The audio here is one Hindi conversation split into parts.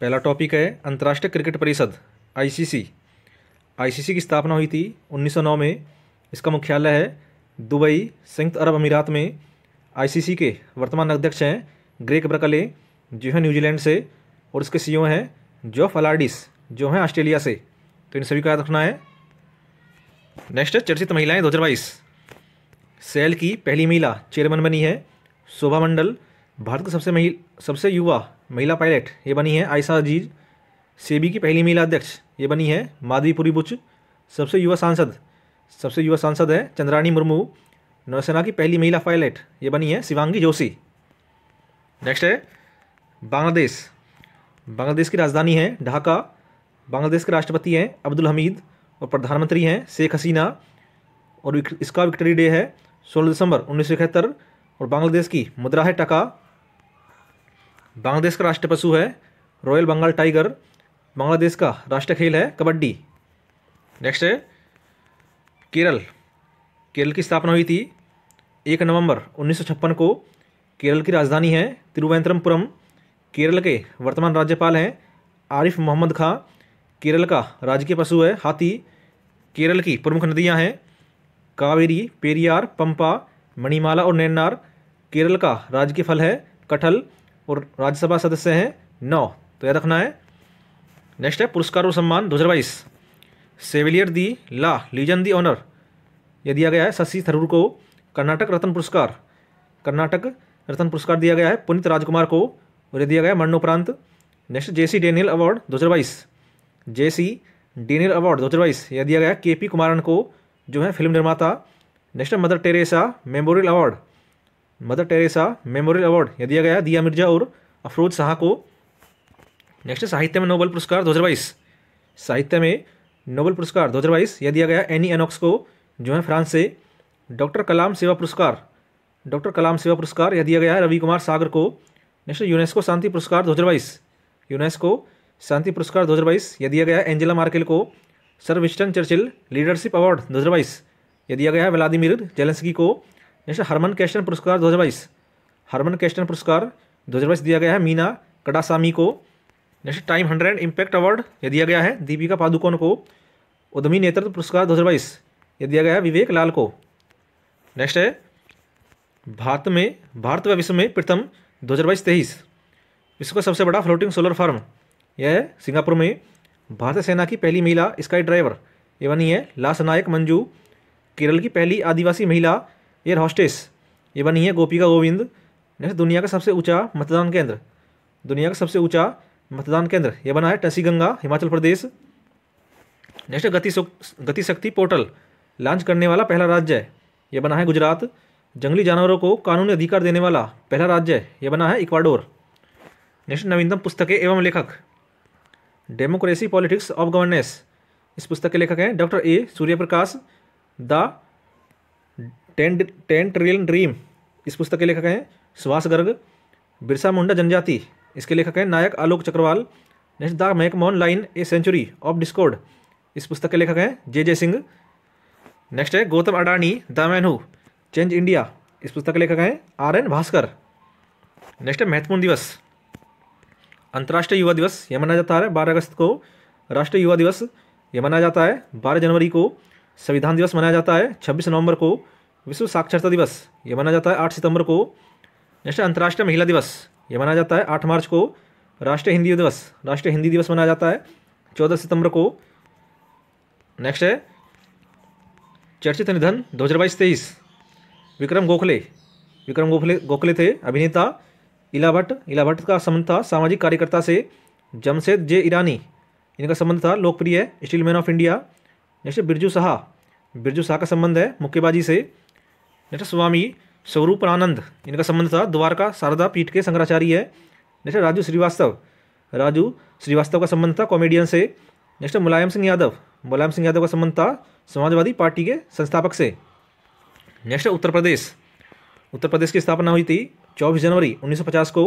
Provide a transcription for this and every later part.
पहला टॉपिक है अंतर्राष्ट्रीय क्रिकेट परिषद आईसीसी आईसीसी की स्थापना हुई थी 1909 में इसका मुख्यालय है दुबई संयुक्त अरब अमीरात में आईसीसी के वर्तमान अध्यक्ष हैं ग्रेक ब्रकले जो है न्यूजीलैंड से और इसके सीईओ हैं जॉफ अलार्डिस जो हैं ऑस्ट्रेलिया से तो इन सभी का याद रखना है नेक्स्ट है चर्चित महिलाएं दो सेल की पहली महिला चेयरमैन बनी है शोभा मंडल भारत की सबसे महिल सबसे युवा महिला पायलट ये बनी है आयशा अजीज सेबी की पहली महिला अध्यक्ष ये बनी है माधवीपुरी बुच सबसे युवा सांसद सबसे युवा सांसद है चंद्रानी मुर्मू नौसेना की पहली महिला पायलट ये बनी है शिवांगी जोशी नेक्स्ट है बांग्लादेश बांग्लादेश की राजधानी है ढाका बांग्लादेश के राष्ट्रपति हैं अब्दुल हमीद और प्रधानमंत्री हैं शेख हसीना और इसका विक्ट्री डे है सोलह दिसंबर उन्नीस और बांग्लादेश की मुद्रा है टका बांग्लादेश का राष्ट्रीय पशु है रॉयल बंगाल टाइगर बांग्लादेश का राष्ट्रीय खेल है कबड्डी नेक्स्ट है केरल केरल की स्थापना हुई थी एक नवंबर 1956 को केरल की राजधानी है तिरुवनंतपुरम केरल के वर्तमान राज्यपाल हैं आरिफ मोहम्मद खां केरल का राजकीय पशु है हाथी केरल की प्रमुख नदियां हैं कावेरी पेरियार पंपा मणिमाला और नैन्नार केरल का राजकीय फल है कटहल और राज्यसभा सदस्य हैं नौ तो याद रखना है नेक्स्ट है पुरस्कार और सम्मान दो हज़ार बाईस सेविलियर दी ला लीजन दी ऑनर यह दिया गया है शशि थरूर को कर्नाटक रत्न पुरस्कार कर्नाटक रत्न पुरस्कार दिया गया है पुनित राजकुमार को और यह दिया गया है मरणोपरांत next J C Daniel award दो हज़ार बाईस जे सी डेनियल अवार्ड दो हज़ार बाईस यह दिया गया के पी कुमारन को जो है फिल्म निर्माता next Mother Teresa memorial award Mother Teresa memorial award यह दिया गया दिया मिर्जा और अफरोज शाह को नेक्स्ट साहित्य में नोबल पुरस्कार दो साहित्य में नोबल पुरस्कार दो यह दिया गया एनी एनॉक्स को जो है फ्रांस से डॉक्टर कलाम सेवा पुरस्कार डॉक्टर कलाम सेवा पुरस्कार यह दिया गया रवि कुमार सागर को नेक्स्ट यूनेस्को शांति पुरस्कार दो यूनेस्को शांति पुरस्कार बाईस यह दिया गया एंजेला मार्केल को sir Winston Churchill leadership award बाईस यह दिया गया व्लादिमिर जेलेंसकी को नेक्स्ट हरमन कैस्टन पुरस्कार 2022 हरमन कैस्टन पुरस्कार 2022 दिया गया है मीना कडासामी को next Time hundred impact award यह दिया गया है दीपिका पादुकोण को उद्यमी नेतृत्व पुरस्कार 2022 यह दिया गया है विवेक लाल को नेक्स्ट है भारत में भारत व विश्व में प्रथम बाईस तेईस विश्व का सबसे बड़ा फ्लोटिंग सोलर फार्म यह है सिंगापुर में भारतीय सेना की पहली महिला स्काई ड्राइवर एवं है लास नायक मंजू केरल की पहली आदिवासी महिला एयर हॉस्टेस ये बनी है का गोविंद नेक्स्ट दुनिया का सबसे ऊंचा मतदान केंद्र दुनिया का सबसे ऊंचा मतदान केंद्र यह बना है टसी गंगा हिमाचल प्रदेश नेक्स्ट गति गतिशक्ति पोर्टल लॉन्च करने वाला पहला राज्य है यह बना है गुजरात जंगली जानवरों को कानूनी अधिकार देने वाला पहला राज्य है यह बना है इक्वाडोर नेक्स्ट नवीनतम पुस्तकें एवं लेखक डेमोक्रेसी पॉलिटिक्स ऑफ गवर्नेंस इस पुस्तक के लेखक हैं doctor A Suryaprakash the tent ten trillion dream इस पुस्तक के लेखक हैं सुभाष गर्ग बिरसा मुंडा जनजाति इसके लेखक हैं Nayak Alok Chakrawal next the McMahon line a century of discord इस पुस्तक के लेखक हैं जे जे सिंह नेक्स्ट है Gautam Adani the man who change India इस पुस्तक के लेखक हैं आर एन भास्कर नेक्स्ट है महत्वपूर्ण दिवस अंतर्राष्ट्रीय युवा दिवस यह मनाया जाता है बारह अगस्त को राष्ट्रीय युवा दिवस यह मनाया जाता है बारह जनवरी को संविधान दिवस मनाया जाता है छब्बीस नवंबर को विश्व साक्षरता दिवस ये मनाया जाता है आठ सितंबर को नेक्स्ट अंतर्राष्ट्रीय महिला दिवस ये मनाया जाता है आठ मार्च को राष्ट्रीय हिंदी दिवस राष्ट्रीय हिंदी दिवस मनाया जाता है चौदह सितंबर को नेक्स्ट है चर्चित निधन दो हज़ार बाईस तेईस विक्रम गोखले विक्रम गोखले गोखले थे अभिनेता इला भट्ट इला भट्ट का संबंध था सामाजिक कार्यकर्ता से जमशेद जे ईरानी इनका संबंध था लोकप्रिय steel man of India next Birju Shah Birju Shah का संबंध है मुक्केबाजी से नेक्स्ट स्वामी स्वरूप आनंद इनका संबंध था द्वारका शारदा पीठ के शंकराचार्य है नेक्स्ट राजू श्रीवास्तव राजू श्रीवास्तव का संबंध था कॉमेडियन से नेक्स्ट मुलायम सिंह यादव मुलायम सिंह यादव का संबंध था समाजवादी पार्टी के संस्थापक से नेक्स्ट उत्तर प्रदेश उत्तर प्रदेश की स्थापना हुई थी 24 जनवरी 1950 को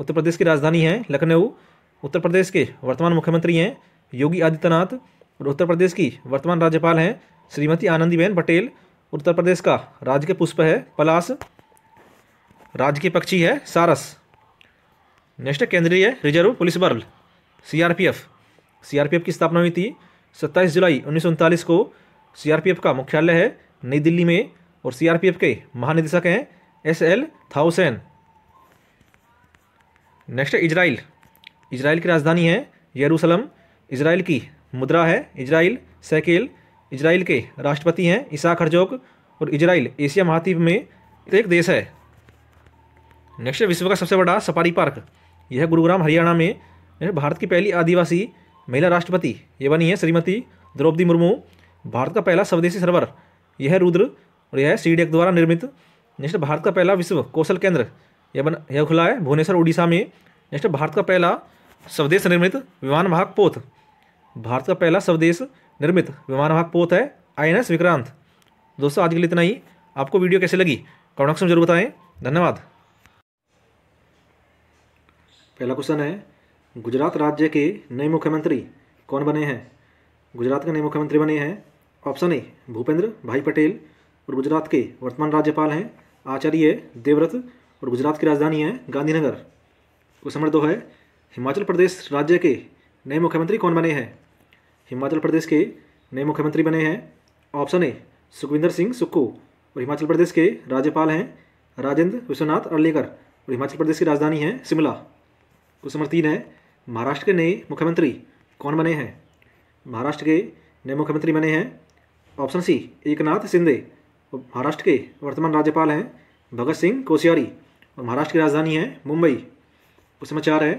उत्तर प्रदेश की राजधानी है लखनऊ उत्तर प्रदेश के वर्तमान मुख्यमंत्री हैं योगी आदित्यनाथ और उत्तर प्रदेश की वर्तमान राज्यपाल हैं श्रीमती आनंदीबेन पटेल उत्तर प्रदेश का राज्य के पुष्प है पलास राज्य के पक्षी है सारस नेक्स्ट केंद्रीय रिजर्व पुलिस बल सीआरपीएफ सीआरपीएफ की स्थापना हुई थी सत्ताईस जुलाई उन्नीस को सीआरपीएफ का मुख्यालय है नई दिल्ली में और सीआरपीएफ के महानिदेशक हैं S L Thaosen next Israel Israel की राजधानी है यरूशलम इजराइल की मुद्रा है इजराइल सैकेल इजराइल के राष्ट्रपति हैं ईसा खरजोक और इजराइल एशिया महाद्वीप में एक देश है नेक्स्ट विश्व का सबसे बड़ा सफारी पार्क यह गुरुग्राम हरियाणा में भारत की पहली आदिवासी महिला राष्ट्रपति ये बनी है श्रीमती द्रौपदी मुर्मू भारत का पहला स्वदेशी सर्वर यह रुद्र और यह सीडेक द्वारा निर्मित नेक्स्ट भारत का पहला विश्व कौशल केंद्र यह बन यह खुला है भुवनेश्वर उड़ीसा में नेक्स्ट भारत का पहला स्वदेश निर्मित विमान महाक पोत भारत का पहला स्वदेश निर्मित विमानवाहक पोत है आई विक्रांत दोस्तों आज के लिए इतना ही आपको वीडियो कैसे लगी कमेंट में जरूर बताएं धन्यवाद पहला क्वेश्चन है गुजरात राज्य के नए मुख्यमंत्री कौन बने हैं गुजरात के नए मुख्यमंत्री बने हैं ऑप्शन ए भूपेंद्र भाई पटेल और गुजरात के वर्तमान राज्यपाल हैं आचार्य देवव्रत और गुजरात की राजधानी है गांधीनगर क्वेश्चन नंबर दो है हिमाचल प्रदेश राज्य के नए मुख्यमंत्री कौन बने हैं हिमाचल प्रदेश के नए मुख्यमंत्री बने हैं ऑप्शन ए सुखविंदर सिंह सुक्कू और हिमाचल प्रदेश के राज्यपाल हैं राजेंद्र विश्वनाथ अर्लेकर और हिमाचल प्रदेश की राजधानी है शिमला क्वेश्चन नंबर तीन है महाराष्ट्र के नए मुख्यमंत्री कौन बने हैं महाराष्ट्र के नए मुख्यमंत्री बने हैं ऑप्शन सी एकनाथ शिंदे और महाराष्ट्र के वर्तमान राज्यपाल हैं भगत सिंह कोश्यारी और महाराष्ट्र की राजधानी है मुंबई क्वेश्चन नंबर चार है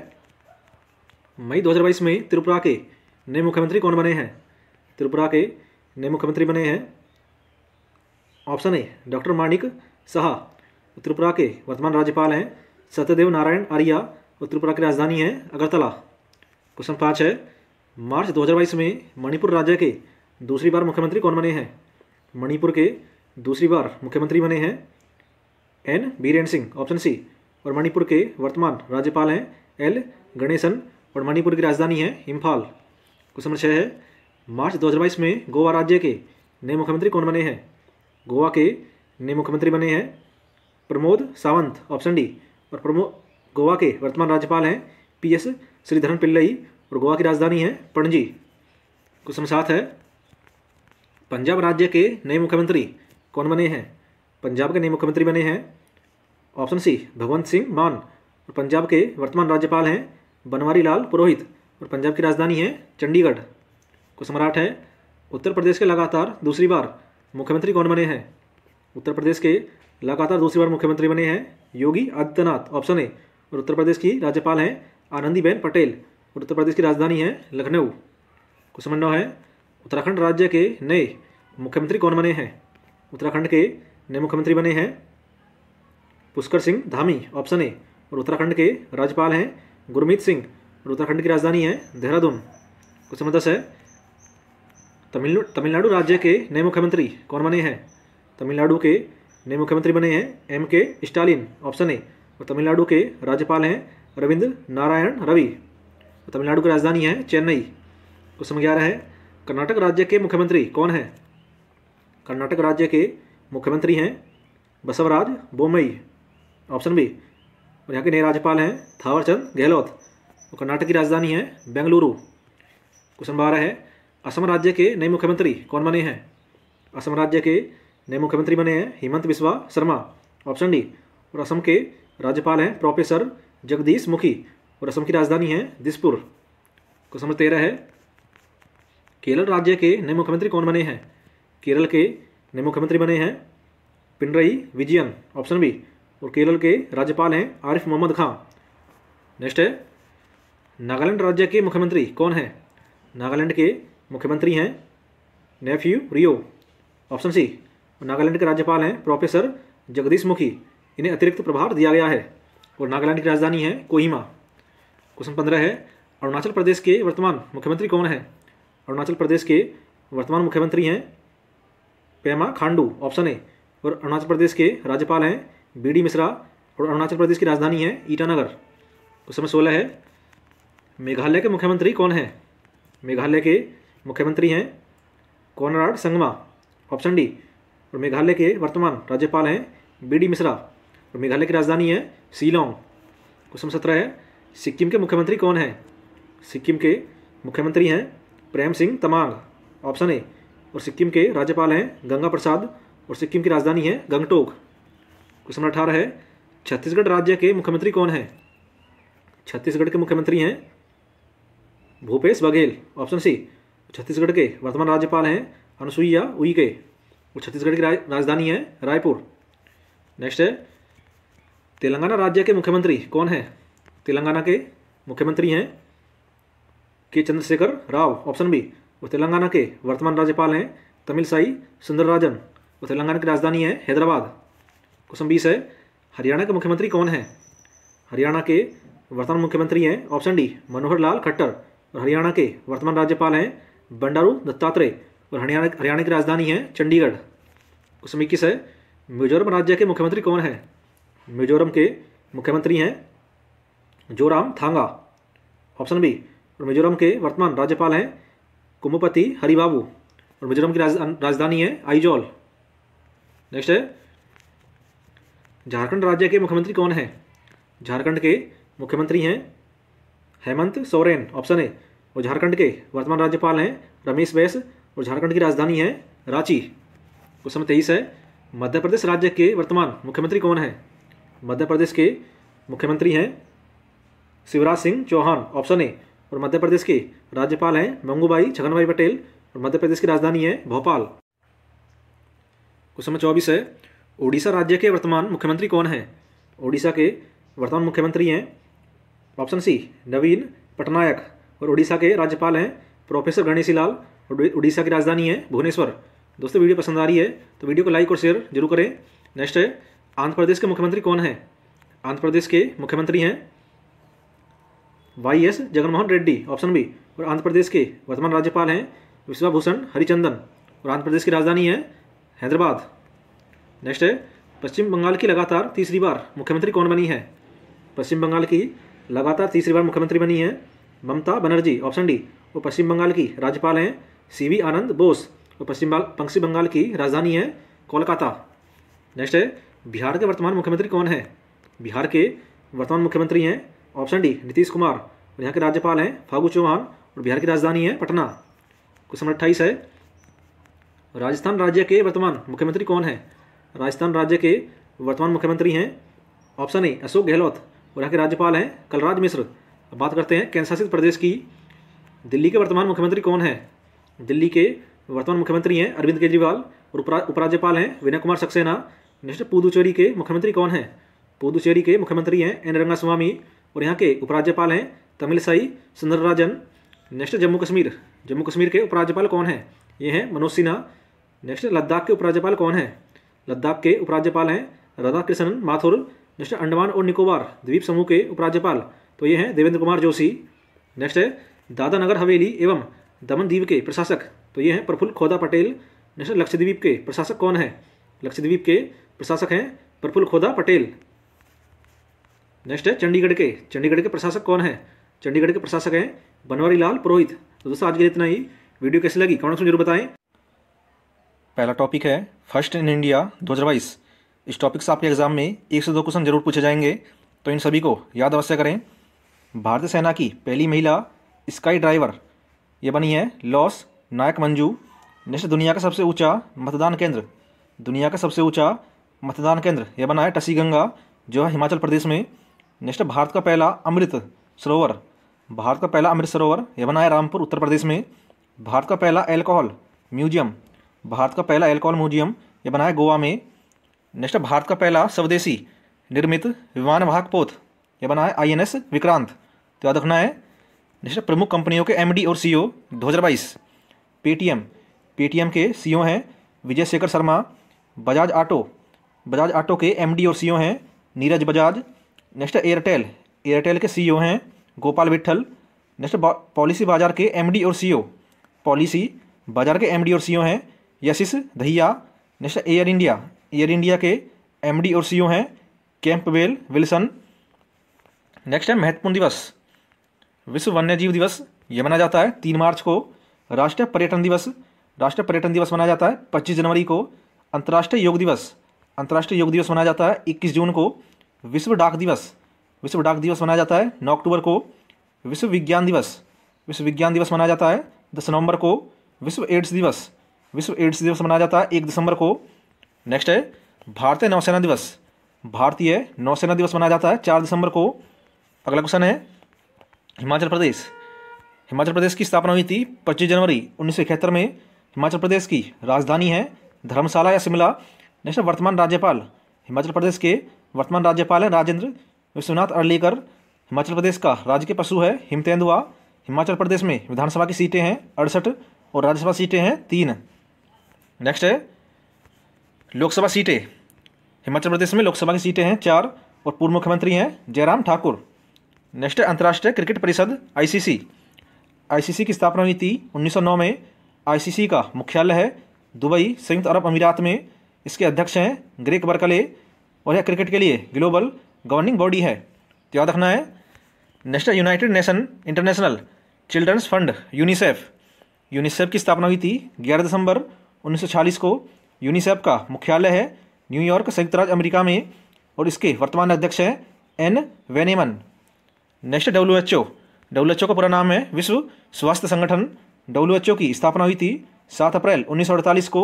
मई 2022 में त्रिपुरा के नए मुख्यमंत्री कौन बने हैं त्रिपुरा के नए मुख्यमंत्री बने हैं option A doctor Manik Saha Tripura के वर्तमान राज्यपाल हैं सत्यदेव नारायण आर्या और त्रिपुरा की राजधानी है अगरतला क्वेश्चन पाँच है मार्च 2022 में मणिपुर राज्य के दूसरी बार मुख्यमंत्री कौन बने हैं मणिपुर के दूसरी बार मुख्यमंत्री बने हैं N Biren Singh option C और मणिपुर के वर्तमान राज्यपाल हैं एल गणेशन और मणिपुर की राजधानी है इम्फाल क्वेश्चन नंबर छः है मार्च 2022 में गोवा राज्य के नए मुख्यमंत्री कौन बने हैं गोवा के नए मुख्यमंत्री बने हैं प्रमोद सावंत ऑप्शन डी और प्रमो गोवा के वर्तमान राज्यपाल हैं पी एस श्रीधरन पिल्लई और गोवा की राजधानी है पणजी क्वेश्चन सात है पंजाब राज्य के नए मुख्यमंत्री कौन बने हैं पंजाब के नए मुख्यमंत्री बने हैं ऑप्शन सी भगवंत सिंह मान और पंजाब के वर्तमान राज्यपाल हैं बनवारी लाल पुरोहित और पंजाब की राजधानी है चंडीगढ़ को सम्राट है उत्तर प्रदेश के लगातार दूसरी बार मुख्यमंत्री कौन बने हैं उत्तर प्रदेश के लगातार दूसरी बार मुख्यमंत्री बने हैं योगी आदित्यनाथ ऑप्शन ए और उत्तर प्रदेश की राज्यपाल हैं आनंदीबेन पटेल और उत्तर प्रदेश की राजधानी है लखनऊ क्वेश्चन नौ है उत्तराखंड राज्य के नए मुख्यमंत्री कौन बने हैं उत्तराखंड के नए मुख्यमंत्री बने हैं पुष्कर सिंह धामी ऑप्शन ए और उत्तराखंड के राज्यपाल हैं गुरमीत सिंह और उत्तराखंड की राजधानी है देहरादून क्वेश्चन नंबर दस है तमिल तमिलनाडु राज्य के नए मुख्यमंत्री कौन बने हैं तमिलनाडु के नए मुख्यमंत्री बने हैं एम के स्टालिन ऑप्शन ए और तमिलनाडु के राज्यपाल हैं रविंद्र नारायण रवि तमिलनाडु की राजधानी है चेन्नई क्वेश्चन ग्यारह है कर्नाटक राज्य के मुख्यमंत्री कौन है कर्नाटक राज्य के मुख्यमंत्री हैं बसवराज बोमई ऑप्शन बी और यहाँ के नए राज्यपाल हैं थावरचंद गहलोत और कर्नाटक की राजधानी है बेंगलुरु क्वेश्चन बारह है असम राज्य के नए मुख्यमंत्री कौन बने हैं असम राज्य के नए मुख्यमंत्री बने हैं हेमंत बिस्वा शर्मा ऑप्शन डी और असम के राज्यपाल हैं प्रोफेसर जगदीश मुखी और असम की राजधानी है दिसपुर क्वेश्चन नंबर तेरह है केरल राज्य के नए मुख्यमंत्री कौन बने हैं केरल के नए मुख्यमंत्री बने हैं पिनरई विजयन ऑप्शन बी और केरल के राज्यपाल हैं आरिफ मोहम्मद खां नेक्स्ट है नागालैंड राज्य के मुख्यमंत्री कौन है नागालैंड के मुख्यमंत्री हैं नेफ्यू रियो ऑप्शन सी नागालैंड के राज्यपाल हैं प्रोफेसर जगदीश मुखी इन्हें अतिरिक्त प्रभार दिया गया है और नागालैंड की राजधानी है कोहिमा क्वेश्चन पंद्रह है अरुणाचल प्रदेश के वर्तमान मुख्यमंत्री कौन है अरुणाचल प्रदेश के वर्तमान मुख्यमंत्री हैं पेमा खांडू ऑप्शन ए और अरुणाचल प्रदेश के राज्यपाल हैं बी डी मिश्रा और अरुणाचल प्रदेश की राजधानी है ईटानगर क्वेश्चन सोलह है मेघालय के मुख्यमंत्री कौन हैं मेघालय के मुख्यमंत्री हैं कोनराड संगमा ऑप्शन डी और मेघालय के वर्तमान राज्यपाल हैं बी डी मिश्रा और मेघालय की राजधानी है शिलोंग क्वेश्चन सत्रह है सिक्किम के मुख्यमंत्री कौन हैं सिक्किम के मुख्यमंत्री हैं प्रेम सिंह तमांग ऑप्शन ए और सिक्किम के राज्यपाल हैं गंगा प्रसाद और सिक्किम की राजधानी है गंगटोक क्वेश्चन नंबर अठारह है छत्तीसगढ़ राज्य के मुख्यमंत्री कौन हैं छत्तीसगढ़ के मुख्यमंत्री हैं भूपेश बघेल ऑप्शन सी छत्तीसगढ़ के वर्तमान राज्यपाल हैं अनुसुईया उइके वो छत्तीसगढ़ की राजधानी है रायपुर नेक्स्ट है तेलंगाना राज्य के मुख्यमंत्री कौन है तेलंगाना के मुख्यमंत्री हैं के चंद्रशेखर राव ऑप्शन बी वो तेलंगाना के वर्तमान राज्यपाल हैं तमिल साई सुंदरराजन वो तेलंगाना की राजधानी है हैदराबाद क्वेश्चन बीस है हरियाणा के मुख्यमंत्री कौन है हरियाणा के वर्तमान मुख्यमंत्री हैं ऑप्शन डी मनोहर लाल खट्टर और हरियाणा के वर्तमान राज्यपाल हैं बंडारू दत्तात्रेय और हरियाणा हरियाणा की राजधानी है चंडीगढ़ उसमें इक्कीस है मिजोरम राज्य के मुख्यमंत्री कौन है मिजोरम के मुख्यमंत्री हैं जोराम थांगा ऑप्शन बी और मिजोरम के वर्तमान राज्यपाल हैं कुमुपति हरिबाबू और मिजोरम की राजधानी है आइजॉल नेक्स्ट है झारखंड राज्य के मुख्यमंत्री कौन है झारखंड के मुख्यमंत्री हैं हेमंत सोरेन ऑप्शन ए और झारखंड के वर्तमान राज्यपाल हैं रमेश बैस और झारखंड की राजधानी है रांची क्वेश्चन तेईस है मध्य प्रदेश राज्य के वर्तमान मुख्यमंत्री कौन है मध्य प्रदेश के मुख्यमंत्री हैं शिवराज सिंह चौहान ऑप्शन ए और मध्य प्रदेश के राज्यपाल हैं मंगूबाई छगनभाई पटेल और मध्य प्रदेश की राजधानी है भोपाल क्वेश्चन चौबीस है ओडिशा राज्य के वर्तमान मुख्यमंत्री कौन है ओडिशा के वर्तमान मुख्यमंत्री हैं ऑप्शन सी नवीन पटनायक और उड़ीसा के राज्यपाल हैं प्रोफेसर गणेशी लाल और उड़ीसा की राजधानी है भुवनेश्वर दोस्तों वीडियो पसंद आ रही है तो वीडियो को लाइक और शेयर जरूर करें नेक्स्ट है आंध्र प्रदेश के मुख्यमंत्री कौन है आंध्र प्रदेश के मुख्यमंत्री हैं Y S Jaganmohan Reddy option B और आंध्र प्रदेश के वर्तमान राज्यपाल हैं विश्वाभूषण हरिचंदन और आंध्र प्रदेश की राजधानी है हैदराबाद नेक्स्ट है पश्चिम बंगाल की लगातार तीसरी बार मुख्यमंत्री कौन बनी है पश्चिम बंगाल की लगातार तीसरी बार मुख्यमंत्री बनी हैं ममता बनर्जी ऑप्शन डी वो पश्चिम बंगाल की राज्यपाल हैं सी वी आनंद बोस वो पश्चिम पश्चिम बंगाल की राजधानी है कोलकाता नेक्स्ट है बिहार के वर्तमान मुख्यमंत्री कौन है बिहार के वर्तमान मुख्यमंत्री हैं ऑप्शन डी नीतीश कुमार और यहाँ के राज्यपाल हैं फागू चौहान और बिहार की राजधानी है पटना क्वेश्चन नंबर अट्ठाईस है राजस्थान राज्य के वर्तमान मुख्यमंत्री कौन है राजस्थान राज्य के वर्तमान मुख्यमंत्री हैं ऑप्शन ए अशोक गहलोत और यहाँ के राज्यपाल हैं कलराज मिश्र अब बात करते हैं केंद्रशासित प्रदेश की दिल्ली के वर्तमान मुख्यमंत्री कौन है दिल्ली के वर्तमान मुख्यमंत्री हैं अरविंद केजरीवाल और उपरा उपराज्यपाल हैं विनय कुमार सक्सेना नेक्स्ट पुदुचेरी के मुख्यमंत्री कौन हैं पुदुचेरी के मुख्यमंत्री हैं एन रंगास्वामी और यहाँ के उपराज्यपाल हैं तमिलसाई सुंदरराजन नेक्स्ट जम्मू कश्मीर जम्मू कश्मीर के उपराज्यपाल कौन हैं ये हैं मनोज सिन्हा नेक्स्ट लद्दाख के उपराज्यपाल कौन हैं लद्दाख के उपराज्यपाल हैं राधाकृष्णन माथुर नेक्स्ट है अंडमान और निकोबार द्वीप समूह के उपराज्यपाल तो ये हैं देवेंद्र कुमार जोशी नेक्स्ट है दादा नगर हवेली एवं दमन द्वीप के प्रशासक तो ये हैं प्रफुल्ल खोदा पटेल नेक्स्ट लक्षद्वीप के प्रशासक कौन है लक्षद्वीप के प्रशासक हैं प्रफुल्ल खोदा पटेल नेक्स्ट है चंडीगढ़ के चंडीगढ़ के प्रशासक कौन है चंडीगढ़ के प्रशासक हैं बनवारी लाल पुरोहित तो दोस्तों आज के लिए इतना ही वीडियो कैसी लगी कमेंट में जरूर बताएं पहला टॉपिक है फर्स्ट इन इंडिया दो हजार बाईस इस टॉपिक से आपके एग्ज़ाम में एक से दो क्वेश्चन जरूर पूछे जाएंगे तो इन सभी को याद अवश्य करें भारतीय सेना की पहली महिला स्काई ड्राइवर ये बनी है लॉस नायक मंजू नेक्स्ट दुनिया का सबसे ऊंचा मतदान केंद्र दुनिया का सबसे ऊंचा मतदान केंद्र यह बना है टसी गंगा जो है हिमाचल प्रदेश में नेक्स्ट भारत का पहला अमृत सरोवर भारत का पहला अमृत सरोवर यह बना है रामपुर उत्तर प्रदेश में भारत का पहला एल्कोहल म्यूजियम भारत का पहला एल्कोहल म्यूजियम यह बना है गोवा में नेक्स्ट भारत का पहला स्वदेशी निर्मित विमान वाहक पोत यह बना है आई एन एस विक्रांत तो याद रखना है नेक्स्ट प्रमुख कंपनियों के एमडी और सीईओ 2022 पेटीएम पेटीएम के सीईओ e हैं विजय शेखर शर्मा बजाज ऑटो बजाज ऑटो के एमडी और सीईओ e हैं Neeraj Bajaj next Airtel Airtel के सीईओ e हैं गोपाल विट्ठल नेक्स्ट पॉलिसी बाजार के एम और सी पॉलिसी बाजार के एम और सी हैं Yashish Dahiya next Air India Air India के एमडी और सीईओ हैं वेल विल्सन नेक्स्ट है महत्वपूर्ण दिवस विश्व वन्यजीव दिवस यह मनाया जाता है तीन मार्च को राष्ट्रीय पर्यटन दिवस राष्ट्रीय पर्यटन दिवस मनाया जाता है पच्चीस जनवरी को अंतर्राष्ट्रीय योग दिवस अंतर्राष्ट्रीय योग दिवस मनाया जाता है इक्कीस जून को विश्व डाक दिवस विश्व डाक दिवस मनाया जाता है नौ अक्टूबर को विश्व विज्ञान दिवस विश्व विज्ञान दिवस मनाया जाता है दस नवंबर को विश्व एड्स दिवस विश्व एड्स दिवस मनाया जाता है एक दिसंबर को नेक्स्ट है भारतीय नौसेना दिवस भारतीय नौसेना दिवस मनाया जाता है चार दिसंबर को अगला क्वेश्चन है हिमाचल प्रदेश हिमाचल प्रदेश की स्थापना हुई थी पच्चीस जनवरी उन्नीस में हिमाचल प्रदेश की राजधानी है धर्मशाला या शिमला नेक्स्ट वर्तमान राज्यपाल हिमाचल प्रदेश के वर्तमान राज्यपाल हैं राजेंद्र विश्वनाथ अर्लीकर हिमाचल प्रदेश का राज्य के पशु है हिमतेंदुआ हिमाचल प्रदेश में विधानसभा की सीटें हैं अड़सठ और राज्यसभा सीटें हैं तीन नेक्स्ट है लोकसभा सीटें हिमाचल प्रदेश में लोकसभा की सीटें हैं चार और पूर्व मुख्यमंत्री हैं जयराम ठाकुर नेशनल अंतर्राष्ट्रीय क्रिकेट परिषद आईसीसी आईसीसी की स्थापना हुई थी 1909 में आईसीसी का मुख्यालय है दुबई संयुक्त अरब अमीरात में इसके अध्यक्ष हैं ग्रेक बर्कले और यह क्रिकेट के लिए ग्लोबल गवर्निंग बॉडी है तो याद रखना है national United Nation International Children's Fund UNICEF UNICEF की स्थापना हुई थी ग्यारह दिसंबर उन्नीस को यूनिसेफ का मुख्यालय है न्यूयॉर्क संयुक्त राज्य अमेरिका में और इसके वर्तमान अध्यक्ष हैं Ann Veneman next W H O H O का पूरा नाम है विश्व स्वास्थ्य संगठन डब्ल्यू एच ओ की स्थापना हुई थी सात अप्रैल उन्नीस को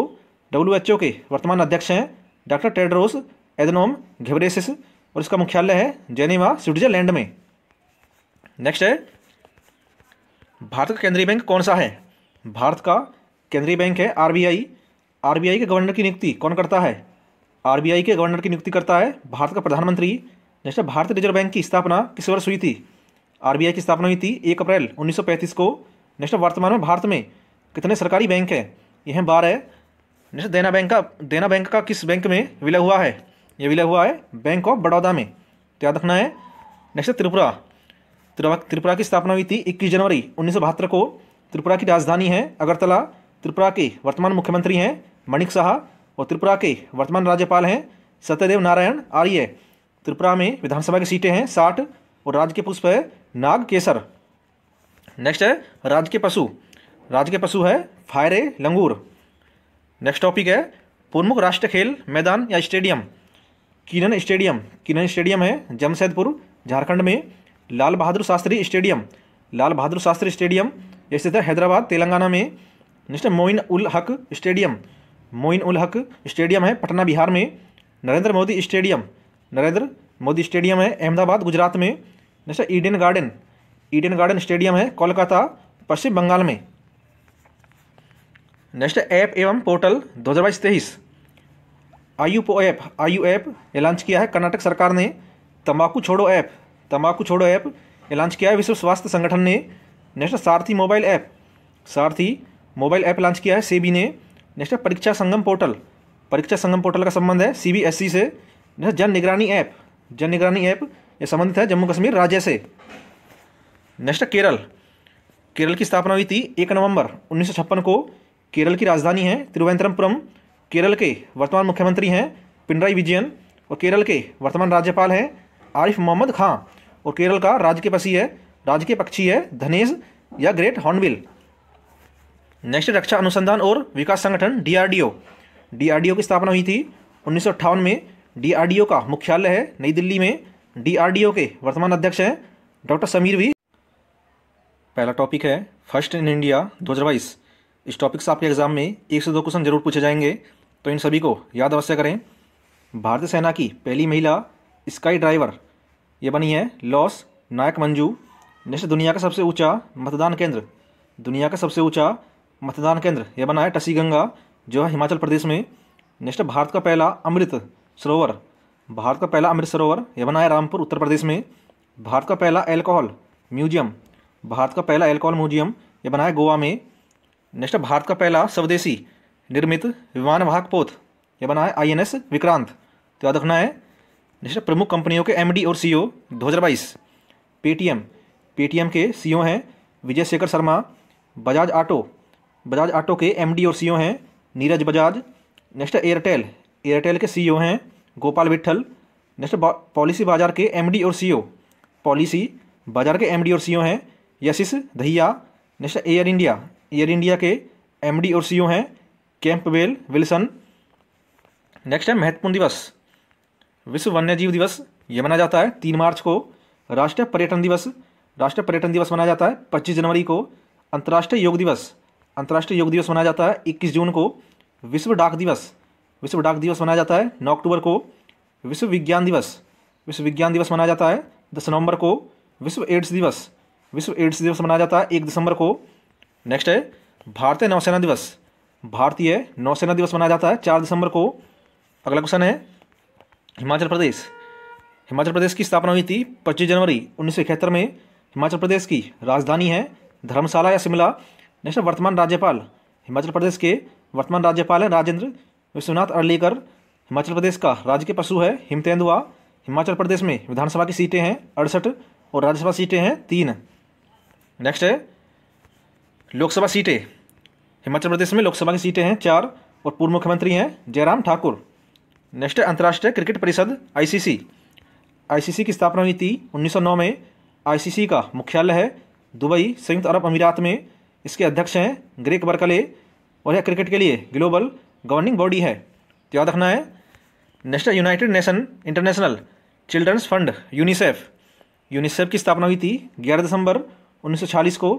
डब्ल्यू एच ओ के वर्तमान अध्यक्ष हैं डॉक्टर टेड्रोस एदनोम घेबरेसिस और इसका मुख्यालय है जेनेवा स्विट्जरलैंड में नेक्स्ट है भारत का केंद्रीय बैंक कौन सा है भारत का केंद्रीय बैंक है आरबीआई आरबीआई के गवर्नर की नियुक्ति कौन करता है आरबीआई के गवर्नर की नियुक्ति करता है भारत का प्रधानमंत्री नेक्स्ट भारतीय रिजर्व बैंक की स्थापना किस वर्ष हुई थी आरबीआई की स्थापना हुई थी एक अप्रैल 1935 को नेक्स्ट वर्तमान में भारत में कितने सरकारी बैंक हैं यह है बारह नेक्स्ट देना बैंक का देना बैंक का किस बैंक में विलय हुआ है यह विलय हुआ है बैंक ऑफ बड़ौदा में तो याद रखना है नेक्स्ट त्रिपुरा त्रिपुरा की स्थापना हुई थी इक्कीस जनवरी उन्नीस को त्रिपुरा की राजधानी है अगरतला त्रिपुरा के वर्तमान मुख्यमंत्री हैं मणिक साहा और त्रिपुरा के वर्तमान राज्यपाल हैं सत्यदेव नारायण आर्य त्रिपुरा में विधानसभा की सीटें हैं साठ और राज्य के पुष्प है नाग केसर नेक्स्ट है राज्य के पशु राज्य के पशु है फायरे लंगूर नेक्स्ट टॉपिक है प्रमुख राष्ट्रीय खेल मैदान या stadium Keenan stadium Keenan stadium है जमशेदपुर झारखंड में लाल बहादुर शास्त्री स्टेडियम लाल बहादुर शास्त्री स्टेडियम स्थित है हैदराबाद तेलंगाना में नेक्स्ट है मोइन उल हक स्टेडियम मोइन उल हक स्टेडियम है पटना बिहार में नरेंद्र मोदी स्टेडियम नरेंद्र मोदी स्टेडियम है अहमदाबाद गुजरात में नेक्स्ट है Eden Garden Eden Garden stadium है कोलकाता पश्चिम बंगाल में नेक्स्ट ऐप एवं पोर्टल दो हज़ार बाईस तेईस आयु पो ऐप आयु ऐप ये लॉन्च किया है कर्नाटक सरकार ने तंबाकू छोड़ो ऐप तंबाकू छोड़ो ऐप ये लॉन्च किया है विश्व स्वास्थ्य संगठन ने next Sarathi mobile app Sarathi mobile app launch किया है सेबी ने नेक्स्ट है परीक्षा संगम पोर्टल परीक्षा संगम पोर्टल का संबंध है सीबीएसई e से नेक्स्ट जन निगरानी ऐप जन निगरानी ऐप ये संबंधित है जम्मू कश्मीर राज्य से नेक्स्ट है केरल केरल की स्थापना हुई थी एक नवंबर उन्नीस को केरल की राजधानी है तिरुवनंतपुरम केरल के वर्तमान मुख्यमंत्री हैं पिनराई विजयन और केरल के वर्तमान राज्यपाल हैं आरिफ मोहम्मद खां और केरल का राजकीय पक्षी है राजकीय पक्षी है धनेश या ग्रेट हॉर्नबिल नेक्स्ट रक्षा अनुसंधान और विकास संगठन डीआरडीओ डीआरडीओ की स्थापना हुई थी उन्नीस में डीआरडीओ का मुख्यालय है नई दिल्ली में डीआरडीओ के वर्तमान अध्यक्ष हैं डॉक्टर समीर भी पहला टॉपिक है फर्स्ट इन इंडिया दो इस टॉपिक से आपके एग्जाम में एक से दो क्वेश्चन जरूर पूछे जाएंगे तो इन सभी को याद अवश्य करें भारतीय सेना की पहली महिला स्काई ड्राइवर ये बनी है लॉस नायक मंजू नेक्स्ट दुनिया का सबसे ऊंचा मतदान केंद्र दुनिया का सबसे ऊंचा मतदान केंद्र यह बना है टसी गंगा जो है हिमाचल प्रदेश में नेक्स्ट भारत का पहला अमृत सरोवर भारत का पहला अमृत सरोवर यह बना है रामपुर उत्तर प्रदेश में भारत का पहला एल्कोहल म्यूजियम भारत का पहला एल्कोहल म्यूजियम यह बना है गोवा में नेक्स्ट भारत का पहला स्वदेशी निर्मित विमान वाहक पोत यह बना है आई एन एस विक्रांत तो याद रखना है नेक्स्ट प्रमुख कंपनियों के एमडी और सीईओ ओ पेटीएम पेटीएम के सीईओ e हैं विजय शेखर शर्मा बजाज ऑटो बजाज ऑटो के एमडी और सीईओ e हैं Neeraj Bajaj next Airtel Airtel के सीईओ e हैं गोपाल विट्ठल नेक्स्ट पॉलिसी बाजार के एमडी और सीईओ e पॉलिसी बाजार के एमडी और सीईओ हैं Yashish Dahiya next Air India Air India के एम और सी हैं कैंपवेल विल्सन नेक्स्ट है महत्वपूर्ण दिवस विश्व वन्यजीव दिवस ये मनाया जाता है तीन मार्च को राष्ट्रीय पर्यटन दिवस राष्ट्रीय पर्यटन दिवस मनाया जाता है पच्चीस जनवरी को अंतर्राष्ट्रीय योग दिवस अंतर्राष्ट्रीय योग दिवस मनाया जाता है इक्कीस जून को विश्व डाक दिवस विश्व डाक दिवस मनाया जाता है नौ अक्टूबर को विश्व विज्ञान दिवस विश्व विज्ञान दिवस मनाया जाता है दस नवंबर को विश्व एड्स दिवस विश्व एड्स दिवस मनाया जाता है एक दिसंबर को नेक्स्ट है भारतीय नौसेना दिवस भारतीय नौसेना दिवस मनाया जाता है चार दिसंबर को अगला क्वेश्चन है हिमाचल प्रदेश हिमाचल प्रदेश की स्थापना हुई थी पच्चीस जनवरी उन्नीस में हिमाचल प्रदेश की राजधानी है धर्मशाला या शिमला नेक्स्ट वर्तमान राज्यपाल हिमाचल प्रदेश के वर्तमान राज्यपाल हैं राजेंद्र विश्वनाथ अर्लीकर हिमाचल प्रदेश का राज्य के पशु है हिमतेंदुआ हिमाचल प्रदेश में विधानसभा की सीटें हैं अड़सठ और राज्यसभा सीटें हैं तीन नेक्स्ट है लोकसभा सीटें हिमाचल प्रदेश में लोकसभा की सीटें हैं चार और पूर्व मुख्यमंत्री हैं जयराम ठाकुर नेक्स्ट है अंतर्राष्ट्रीय क्रिकेट परिषद आईसीसी आईसीसी की स्थापना हुई थी 1909 में आईसीसी का मुख्यालय है दुबई संयुक्त अरब अमीरात में इसके अध्यक्ष हैं ग्रेक बर्कले और यह क्रिकेट के लिए ग्लोबल गवर्निंग बॉडी है तो याद रखना है national United Nation International Children's Fund UNICEF UNICEF की स्थापना हुई थी ग्यारह दिसंबर 1940 को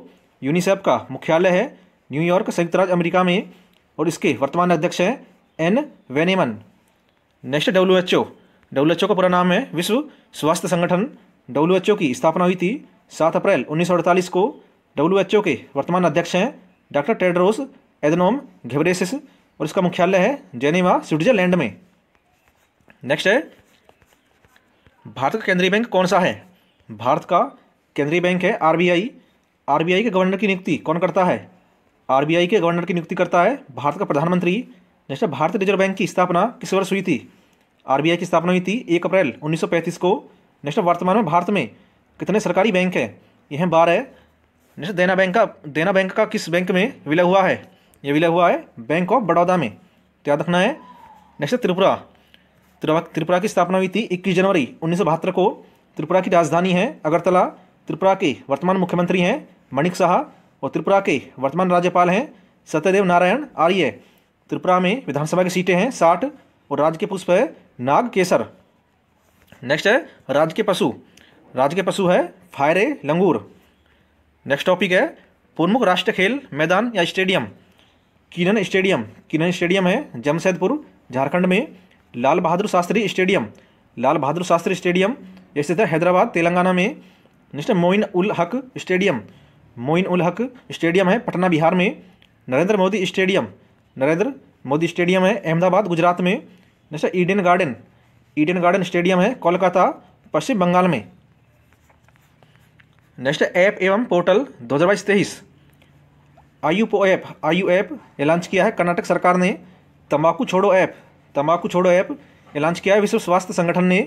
यूनिसेफ का मुख्यालय है न्यूयॉर्क संयुक्त राज्य अमेरिका में और इसके वर्तमान अध्यक्ष हैं Ann Veneman next W H O W H O का पूरा नाम है विश्व स्वास्थ्य संगठन डब्ल्यू एच ओ की स्थापना हुई थी सात अप्रैल उन्नीस को डब्ल्यू के वर्तमान अध्यक्ष हैं डॉक्टर टेड्रोस एदनोम घेबरेसिस और इसका मुख्यालय है जेनेवा स्विट्जरलैंड में नेक्स्ट है भारत का केंद्रीय बैंक कौन सा है भारत का केंद्रीय बैंक है आरबीआई आरबीआई के गवर्नर की नियुक्ति कौन करता है आरबीआई के गवर्नर की नियुक्ति करता है भारत का प्रधानमंत्री नेक्स्ट है भारतीय रिजर्व बैंक की स्थापना किस वर्ष हुई थी आई की स्थापना हुई थी एक अप्रैल पैंतीस को नेक्स्ट वर्तमान में भारत में कितने सरकारी बैंक हैं यह बारह है जैसे देना बैंक का देना बैंक का किस बैंक में विलय हुआ है ये विलय हुआ है बैंक ऑफ बड़ौदा में तो याद रखना है नेक्स्ट त्रिपुरा त्रिपुरा की स्थापना हुई थी इक्कीस जनवरी उन्नीस को त्रिपुरा की राजधानी है अगरतला त्रिपुरा के वर्तमान मुख्यमंत्री हैं मणिक साहा और त्रिपुरा के वर्तमान राज्यपाल हैं सत्यदेव नारायण आर्य त्रिपुरा में विधानसभा की सीटें हैं साठ और राज्य के पुष्प है नाग केसर नेक्स्ट है राज्य के पशु राज्य के पशु है फायरे लंगूर नेक्स्ट टॉपिक है प्रमुख राष्ट्रीय खेल मैदान या stadium Keenan stadium Keenan stadium है जमशेदपुर झारखंड में लाल बहादुर शास्त्री स्टेडियम लाल बहादुर शास्त्री स्टेडियम स्थित है हैदराबाद तेलंगाना में नेक्स्ट मोइन उल हक स्टेडियम मोइन उल हक स्टेडियम है पटना बिहार में नरेंद्र मोदी स्टेडियम नरेंद्र मोदी स्टेडियम है अहमदाबाद गुजरात में next Eden Garden Eden Garden stadium है कोलकाता पश्चिम बंगाल में नेक्स्ट ऐप एवं पोर्टल दो हज़ार बाईस तेईस आयु पो ऐप आयु ऐप ये लॉन्च किया है कर्नाटक सरकार ने तंबाकू छोड़ो ऐप तंबाकू छोड़ो ऐप ये लॉन्च किया है विश्व स्वास्थ्य संगठन ने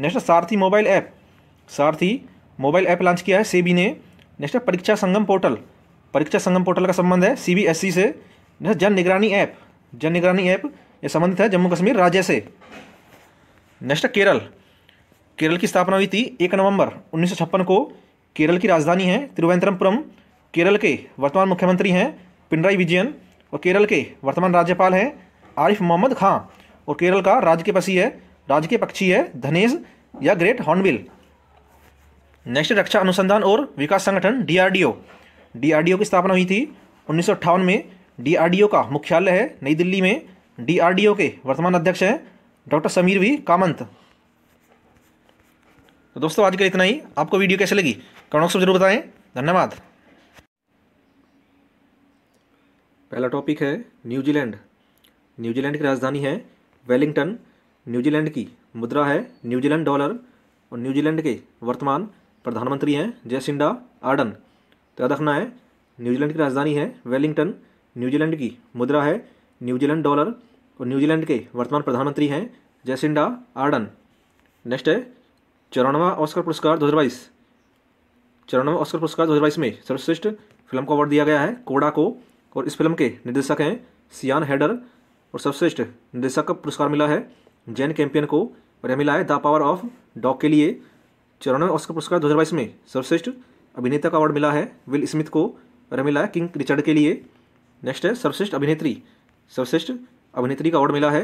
next Sarathi mobile app Sarathi mobile app launch किया है सेबी ने नेक्स्ट परीक्षा संगम पोर्टल परीक्षा संगम पोर्टल का संबंध है सीबीएसई से नेक्स्ट जन निगरानी ऐप जन निगरानी ऐप ये संबंधित है जम्मू कश्मीर राज्य से नेक्स्ट केरल केरल की स्थापना हुई थी एक नवंबर उन्नीस को केरल की राजधानी है तिरुवनंतपुरम केरल के वर्तमान मुख्यमंत्री हैं पिनराई विजयन और केरल के वर्तमान राज्यपाल हैं आरिफ मोहम्मद खां और केरल का राज्य के है राज्य के पक्षी है धनेज या ग्रेट हॉर्नविल नेक्स्ट रक्षा अनुसंधान और विकास संगठन डीआरडीओ डीआरडीओ की स्थापना हुई थी उन्नीस में डीआरडीओ का मुख्यालय है नई दिल्ली में डीआरडीओ के वर्तमान अध्यक्ष हैं डॉक्टर समीर वी कामंत तो दोस्तों आज का इतना ही आपको वीडियो कैसे लगी कमेंट बॉक्स में जरूर बताएं धन्यवाद पहला टॉपिक है न्यूजीलैंड न्यूजीलैंड की राजधानी है वेलिंगटन न्यूजीलैंड की मुद्रा है न्यूजीलैंड डॉलर और न्यूजीलैंड के वर्तमान प्रधानमंत्री हैं जैसिंडा आर्डन तो याद रखना है न्यूजीलैंड की राजधानी है वेलिंगटन न्यूजीलैंड की मुद्रा है न्यूजीलैंड डॉलर और न्यूजीलैंड के वर्तमान प्रधानमंत्री हैं जैसिंडा आर्डन नेक्स्ट है चौरानवा ऑस्कर पुरस्कार दो हजार बाईस चौरानवे ऑस्कर पुरस्कार दो में सर्वश्रेष्ठ फिल्म को अवार्ड दिया गया है कोडा को और इस फिल्म के निर्देशक हैं सियान हैडर और सर्वश्रेष्ठ निर्देशक का पुरस्कार मिला है जैन कैंपियन को और यह मिला है द पावर ऑफ डॉग के लिए चौरानवे ऑस्कर पुरस्कार दो में सर्वश्रेष्ठ अभिनेता का अवार्ड मिला है विल स्मिथ को और मिला है किंग रिचर्ड के लिए नेक्स्ट है सर्वश्रेष्ठ अभिनेत्री सर्वश्रेष्ठ अभिनेत्री का अवार्ड मिला है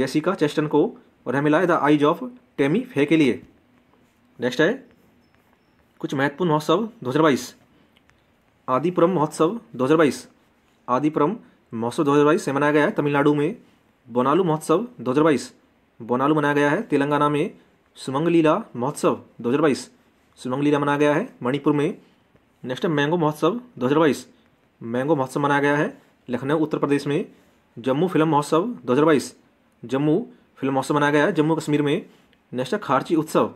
जेसिका चेस्टन को और यह मिला है द आईज ऑफ टेमी फे के लिए नेक्स्ट है कुछ महत्वपूर्ण महोत्सव दो हज़ार बाईस आदिपुरम महोत्सव दो हज़ार बाईस आदिपुरम महोत्सव दो हज़ार बाईस से मनाया गया है तमिलनाडु में बोनालू महोत्सव दो हज़ार बाईस बोनालू मनाया गया है तेलंगाना में सुमंग लीला महोत्सव दो बाईस सुमंग लीला मनाया गया है मणिपुर में नेक्स्ट मैंगो महोत्सव दो हज़ार बाईस मैंगो महोत्सव मनाया गया है लखनऊ उत्तर प्रदेश में जम्मू फिल्म महोत्सव दो हज़ार बाईस जम्मू फिल्म महोत्सव मनाया गया है जम्मू कश्मीर में नेक्स्ट है खारची उत्सव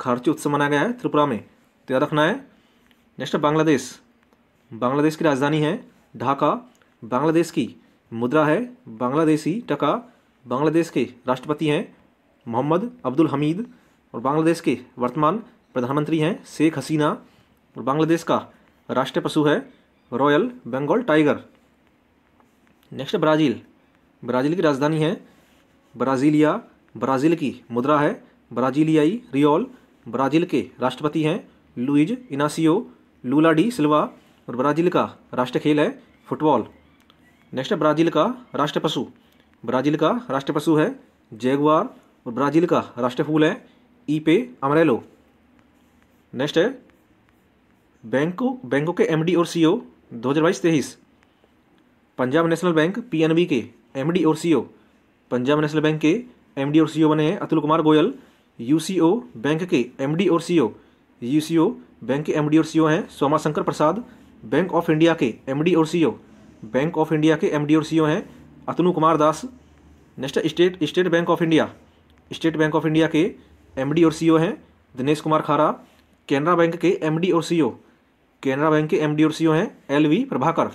खारची उत्सव मनाया गया है त्रिपुरा में तो याद रखना है नेक्स्ट बांग्लादेश बांग्लादेश की राजधानी है ढाका बांग्लादेश की मुद्रा है बांग्लादेशी टका बांग्लादेश के राष्ट्रपति हैं मोहम्मद अब्दुल हमीद और बांग्लादेश के वर्तमान प्रधानमंत्री हैं शेख हसीना और बांग्लादेश का राष्ट्रीय पशु है royal Bengal tiger next Brazil Brazil की राजधानी है ब्राज़ीलिया ब्राज़ील की मुद्रा है ब्राज़ीलियाई रियोल ब्राज़ील के राष्ट्रपति हैं लुइज इनासियो लूला डी सिल्वा और ब्राज़ील का राष्ट्रीय खेल है फुटबॉल नेक्स्ट है ब्राज़ील का राष्ट्र पशु ब्राज़ील का राष्ट्रीय पशु है जेगवार और ब्राज़ील का राष्ट्रीय फूल है ईपे अमरेलो नेक्स्ट है बैंकों बैंकों के एमडी और CEO 2022-23 Punjab National Bank PNB के एमडी और सीईओ पंजाब नेशनल बैंक के एमडी और सीईओ बने हैं अतुल कुमार गोयल यूसीओ बैंक के एमडी और सीईओ यू बैंक e के एम और सी e हैं Soma Shankar Prasad Bank of India के एम और सी बैंक ऑफ इंडिया के एम और सी e हैं Atanu Kumar Das next State State Bank of India state Bank of India के एम और सी हैं दिनेश कुमार खारा कैनरा बैंक के एम और सी केनरा बैंक के एम और सी हैं एल वी प्रभाकर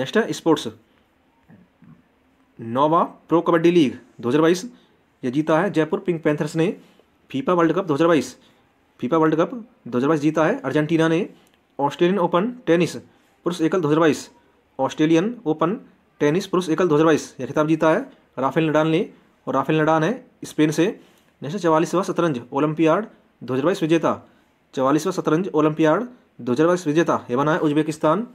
नेक्स्ट है sports Nova Pro Kabaddi League 2022 ये जीता है जयपुर पिंक पैंथर्स ने FIFA World Cup 2022 FIFA World Cup दो जीता है अर्जेंटीना ने ऑस्ट्रेलियन ओपन टेनिस पुरुष एकल दो ऑस्ट्रेलियन ओपन टेनिस पुरुष एकल दो यह खिताब जीता है राफेल नडाल ने और राफेल नडाल है स्पेन से नेशनल चवालीसवा शतरंज ओलंपियाड दो हज़ार बाईस विजेता चवालीसवा शतरंज ओलंपियाड दो हज़ार बाईस विजेता यह बना है Uzbekistan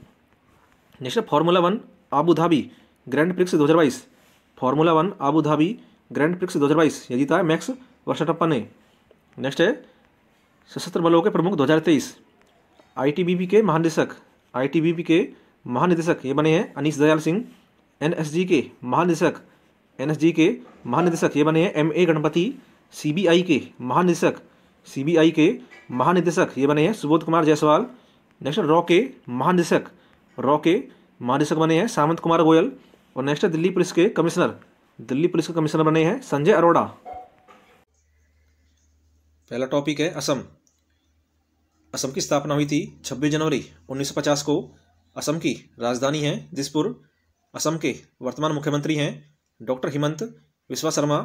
national Formula One Abu Dhabi Grand Prix दो हज़ार बाईस Formula One Abu Dhabi Grand Prix दो हज़ार बाईस यह जीता है मैक्स वर्षाटप्पा ने नेक्स्ट है सशस्त्र बलों के प्रमुख 2023 आईटीबीपी के महानिदेशक आईटीबीपी के महानिदेशक ये बने हैं अनिश दयाल सिंह एनएसजी के महानिदेशक एनएसजी के महानिदेशक ये बने हैं एम ए गणपति सीबीआई के महानिदेशक सीबीआई के महानिदेशक ये बने हैं सुबोध कुमार जायसवाल नेक्स्ट रॉ के महानिदेशक रॉ के महानिदेशक बने हैं सामंत कुमार गोयल और नेक्स्ट दिल्ली पुलिस के कमिश्नर दिल्ली पुलिस के कमिश्नर बने हैं संजय अरोड़ा पहला टॉपिक है असम असम की स्थापना हुई थी 26 जनवरी 1950 को असम की राजधानी है दिसपुर असम के वर्तमान मुख्यमंत्री हैं डॉक्टर हिमंत विश्वा शर्मा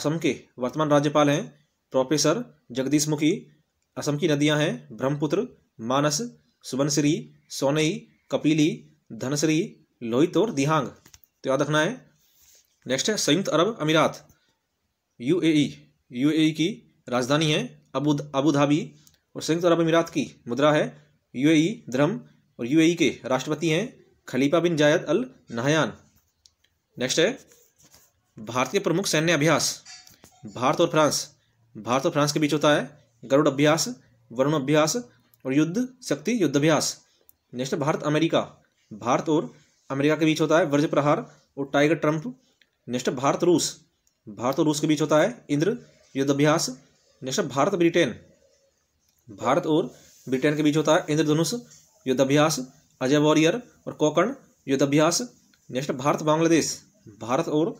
असम के वर्तमान राज्यपाल हैं प्रोफेसर जगदीश मुखी असम की नदियां हैं ब्रह्मपुत्र मानस सुबनसिरी सोनई कपिली धनसरी लोहित और दिहांग तो याद रखना है नेक्स्ट है संयुक्त अरब अमीरात यूएई यूएई e। e की राजधानी है अबू अबू धाबी और संयुक्त अरब अमीरात की मुद्रा है यूएई धर्म और यूएई के राष्ट्रपति हैं खलीफा बिन जायद अल नहयान नेक्स्ट है भारतीय प्रमुख सैन्य अभ्यास भारत और फ्रांस भारत और फ्रांस के बीच होता है गरुड़ अभ्यास वरुण अभ्यास और युद्ध शक्ति युद्धाभ्यास नेक्स्ट भारत अमेरिका भारत और अमेरिका के बीच होता है वर्ज प्रहार और टाइगर ट्रंप नेक्स्ट भारत रूस भारत और रूस के बीच होता है इंद्र युद्धाभ्यास नेक्स्ट भारत ब्रिटेन भारत और ब्रिटेन के बीच होता है इंद्रधनुष युद्धाभ्यास अजय वॉरियर और कोकण युद्धाभ्यास नेक्स्ट भारत बांग्लादेश भारत और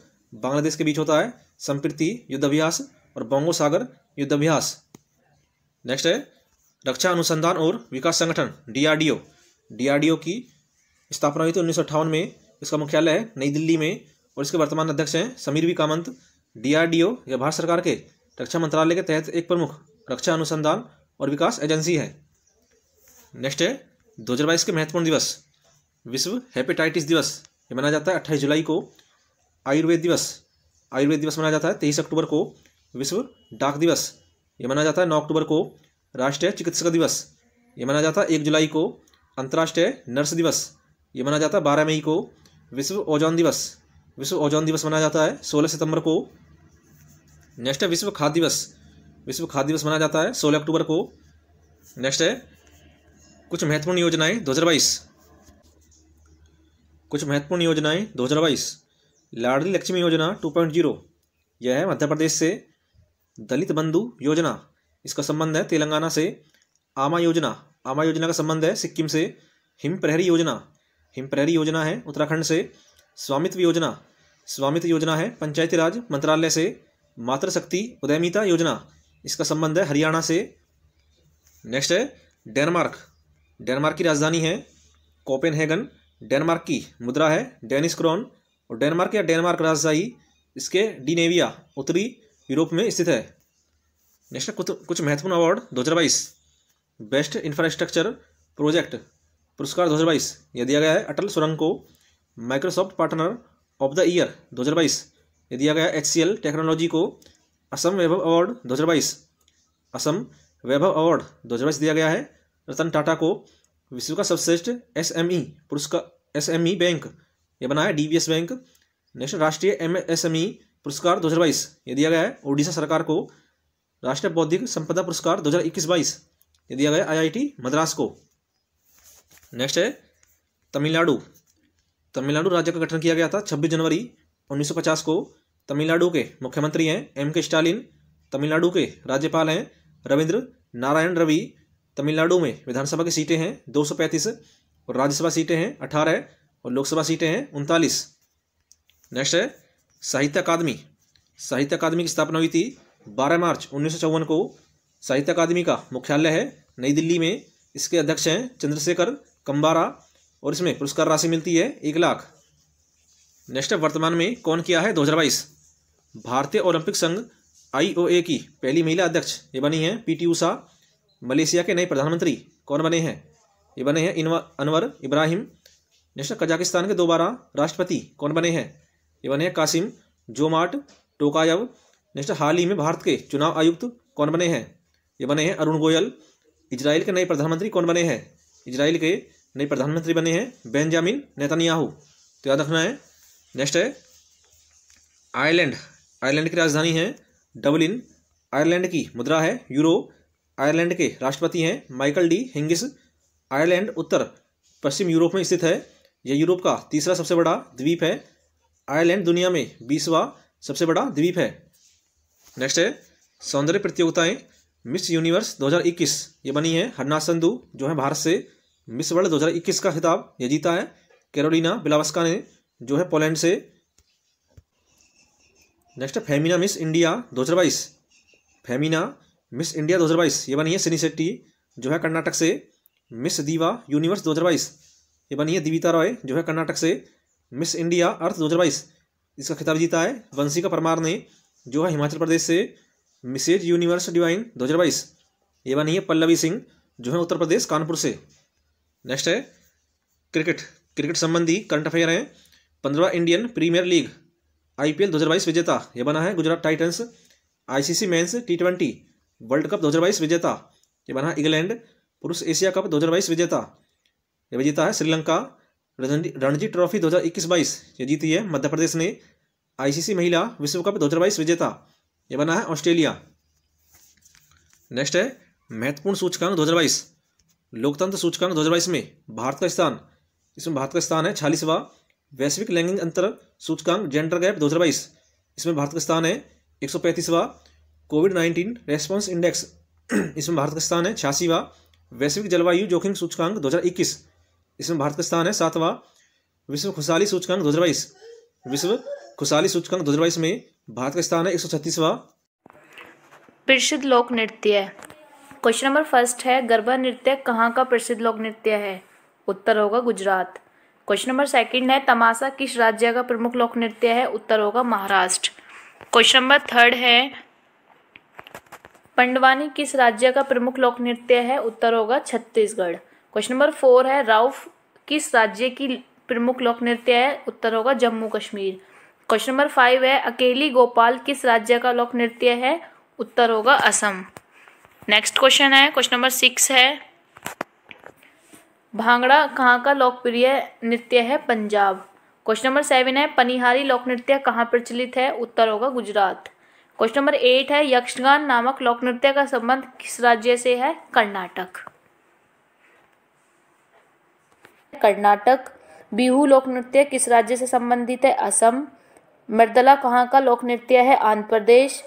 बांग्लादेश के बीच होता है संप्रति युद्धाभ्यास और बंगो सागर युद्धाभ्यास नेक्स्ट है रक्षा अनुसंधान और विकास संगठन डीआरडीओ डीआरडीओ की स्थापना हुई थी उन्नीस में इसका मुख्यालय है नई दिल्ली में और इसके वर्तमान अध्यक्ष हैं समीर वी कामंत डी या भारत सरकार के रक्षा मंत्रालय के तहत एक प्रमुख रक्षा अनुसंधान और विकास एजेंसी है नेक्स्ट है दो हज़ार बाईस के महत्वपूर्ण दिवस विश्व हेपेटाइटिस दिवस ये मनाया जाता है अट्ठाईस जुलाई को आयुर्वेद दिवस आयुर्वेद दिवस मनाया जाता है तेईस अक्टूबर को विश्व डाक दिवस ये मनाया जाता है नौ अक्टूबर को राष्ट्रीय चिकित्सक दिवस ये मनाया जाता है एक जुलाई को अंतर्राष्ट्रीय नर्स दिवस ये मनाया जाता है बारह मई को विश्व ओजोन दिवस विश्व ओजोन दिवस मनाया जाता है सोलह सितंबर को नेक्स्ट है विश्व खाद्य दिवस विश्व खाद्य दिवस मनाया जाता है सोलह अक्टूबर को नेक्स्ट है कुछ महत्वपूर्ण योजनाएं 2022 कुछ महत्वपूर्ण योजनाएं 2022 लाडली लक्ष्मी योजना 2.0 यह है मध्य प्रदेश से दलित बंधु योजना इसका संबंध है तेलंगाना से आमा योजना आमा योजना का संबंध है सिक्किम से हिम प्रहरी योजना हिम प्रहरी योजना है उत्तराखंड से स्वामित्व योजना स्वामित्व योजना है पंचायती राज मंत्रालय से मातृशक्ति उदयमिता योजना इसका संबंध है हरियाणा से नेक्स्ट है डेनमार्क डेनमार्क की राजधानी है कोपेनहेगन डेनमार्क की मुद्रा है डेनिस क्रॉन और डेनमार्क या डेनमार्क राजशाही इसके डीनेविया उत्तरी यूरोप में स्थित है नेक्स्ट कुछ कुछ महत्वपूर्ण अवार्ड बाईस बेस्ट इंफ्रास्ट्रक्चर प्रोजेक्ट पुरस्कार 2022 यह दिया गया है अटल सुरंग को Microsoft partner of the year 2022 ये दिया गया एच टेक्नोलॉजी को असम वैभव अवार्ड दो असम वैभव अवार्ड दो दिया गया है रतन टाटा को विश्व का सर्वश्रेष्ठ एस एम ई e पुरस्कार ई बैंक e ये बना है डीबीएस बैंक नेशनल राष्ट्रीय एम एस एम ई पुरस्कार दो ये दिया गया है ओडिशा सरकार को राष्ट्रीय बौद्धिक संपदा पुरस्कार दो हज़ार ये दिया गया आईआईटी मद्रास को नेक्स्ट है तमिलनाडु तमिलनाडु राज्य का गठन किया गया था 26 जनवरी 1950 को तमिलनाडु के मुख्यमंत्री हैं एम के स्टालिन तमिलनाडु के राज्यपाल हैं रविंद्र नारायण रवि तमिलनाडु में विधानसभा की सीटें हैं 235 और राज्यसभा सीटें हैं 18 और लोकसभा सीटें हैं उनतालीस नेक्स्ट है साहित्य अकादमी साहित्य अकादमी की स्थापना हुई थी 12 मार्च उन्नीस को साहित्य अकादमी का मुख्यालय है नई दिल्ली में इसके अध्यक्ष हैं चंद्रशेखर कंबारा और इसमें पुरस्कार राशि मिलती है एक लाख नेक्स्ट है वर्तमान में कौन किया है दो भारतीय ओलंपिक संघ आईओए की पहली महिला अध्यक्ष ये बनी है पीटी उषा मलेशिया के नए प्रधानमंत्री कौन बने हैं ये बने हैं अनवर इब्राहिम नेक्स्ट कजाकिस्तान के दोबारा राष्ट्रपति कौन बने हैं ये बने हैं कासिम जोमाट टोकायव नेक्स्ट हाल ही में भारत के चुनाव आयुक्त कौन बने हैं ये बने हैं अरुण गोयल इजराइल के नए प्रधानमंत्री कौन बने हैं इजराइल के नए प्रधानमंत्री बने हैं बेंजामिन नेतन्याहू तो याद रखना है नेक्स्ट है आयरलैंड आयरलैंड की राजधानी है डबलिन आयरलैंड की मुद्रा है यूरो आयरलैंड के राष्ट्रपति हैं माइकल डी हिंगिस आयरलैंड उत्तर पश्चिम यूरोप में स्थित है यह यूरोप का तीसरा सबसे बड़ा द्वीप है आयरलैंड दुनिया में बीसवा सबसे बड़ा द्वीप है नेक्स्ट है सौंदर्य प्रतियोगिताएं मिस यूनिवर्स 2021 ये बनी है हन्ना संधु जो है भारत से मिस वर्ल्ड 2021 का खिताब यह जीता है कैरोलिना बिलावस्का ने जो है पोलैंड से नेक्स्ट है फेमिना मिस इंडिया बाईस फेमिना मिस इंडिया 2022 ये बनी है सिनी सेट्टी जो है कर्नाटक से मिस दीवा यूनिवर्स 2022 ये बनी है दिविता रॉय जो है कर्नाटक से मिस इंडिया अर्थ 2022 इसका खिताब जीता है वंशिका परमार ने जो है हिमाचल प्रदेश से मिसेज यूनिवर्स डिवाइन 2022 ये बनी है पल्लवी सिंह जो है उत्तर प्रदेश कानपुर से नेक्स्ट है क्रिकेट क्रिकेट संबंधी करंट अफेयर हैं पंद्रवा इंडियन प्रीमियर लीग आईपीएल 2022 विजेता यह बना है Gujarat Titans ICC men's T twenty World Cup 2022 विजेता ये बना है इंग्लैंड पुरुष एशिया कप 2022 विजेता ये विजेता है श्रीलंका रणजी ट्रॉफी 2021 हज़ार ये जीती है मध्य प्रदेश ने आईसीसी महिला विश्व कप 2022 विजेता ये बना है ऑस्ट्रेलिया नेक्स्ट है महत्वपूर्ण सूचकांक दो लोकतंत्र सूचकांक दो में भारत का स्थान इसमें भारत का स्थान है छालीसवा वैश्विक लैंगिक अंतर सूचकांक जेंडर गैप दो इसमें भारत का स्थान है एक कोविड नाइन्टीन रेस्पॉन्स इंडेक्स इसमें भारत का स्थान है छियासीवा वैश्विक जलवायु जोखिम सूचकांक 2021 इसमें भारत का स्थान है सातवा विश्व खुशहाली सूचकांक 2022 विश्व खुशहाली सूचकांक 2022 में भारत का स्थान है एक सौ छत्तीसवा प्रसिद्ध लोक नृत्य क्वेश्चन नंबर फर्स्ट है गरबा नृत्य कहाँ का प्रसिद्ध लोक नृत्य है उत्तर होगा गुजरात क्वेश्चन नंबर सेकंड है तमाशा किस राज्य का प्रमुख लोक नृत्य है उत्तर होगा महाराष्ट्र क्वेश्चन नंबर थर्ड है पंडवानी किस राज्य का प्रमुख लोक नृत्य है उत्तर होगा छत्तीसगढ़ क्वेश्चन नंबर फोर है राउफ किस राज्य की प्रमुख लोक नृत्य है उत्तर होगा Jammu Kashmir question number five है अकेली गोपाल किस राज्य का लोक नृत्य है उत्तर होगा असम नेक्स्ट क्वेश्चन है क्वेश्चन नंबर सिक्स है भांगड़ा कहाँ का लोकप्रिय नृत्य है पंजाब क्वेश्चन नंबर सेवन है पनिहारी लोक नृत्य कहाँ प्रचलित है उत्तर होगा गुजरात क्वेश्चन नंबर एट है यक्षगान नामक लोक नृत्य का संबंध किस राज्य से है कर्नाटक कर्नाटक बिहू लोक नृत्य किस राज्य से संबंधित है असम मृदला कहाँ का लोक नृत्य है आंध्र प्रदेश